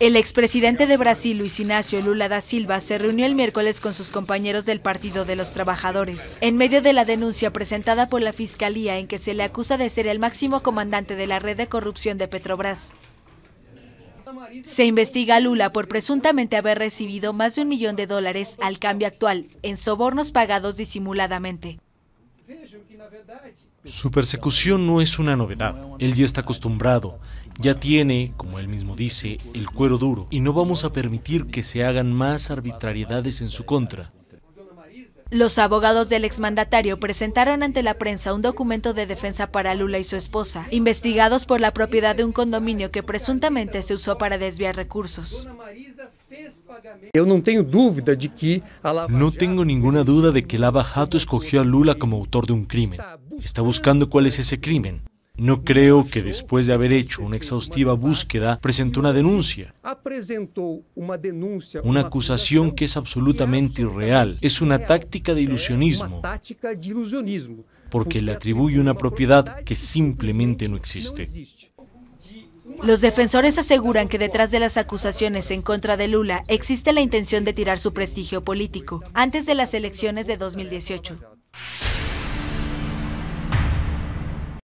El expresidente de Brasil, Luis Ignacio Lula da Silva, se reunió el miércoles con sus compañeros del Partido de los Trabajadores, en medio de la denuncia presentada por la Fiscalía en que se le acusa de ser el máximo comandante de la red de corrupción de Petrobras. Se investiga a Lula por presuntamente haber recibido más de un millón de dólares al cambio actual, en sobornos pagados disimuladamente. Su persecución no es una novedad, él ya está acostumbrado, ya tiene, como él mismo dice, el cuero duro, y no vamos a permitir que se hagan más arbitrariedades en su contra. Los abogados del exmandatario presentaron ante la prensa un documento de defensa para Lula y su esposa, investigados por la propiedad de un condominio que presuntamente se usó para desviar recursos no tengo No tengo ninguna duda de que Lava Jato escogió a Lula como autor de un crimen. Está buscando cuál es ese crimen. No creo que después de haber hecho una exhaustiva búsqueda presentó una denuncia. Una acusación que es absolutamente irreal. Es eh, una táctica de ilusionismo. Porque le atribuye una propiedad que simplemente no existe. Los defensores aseguran que detrás de las acusaciones en contra de Lula existe la intención de tirar su prestigio político antes de las elecciones de 2018.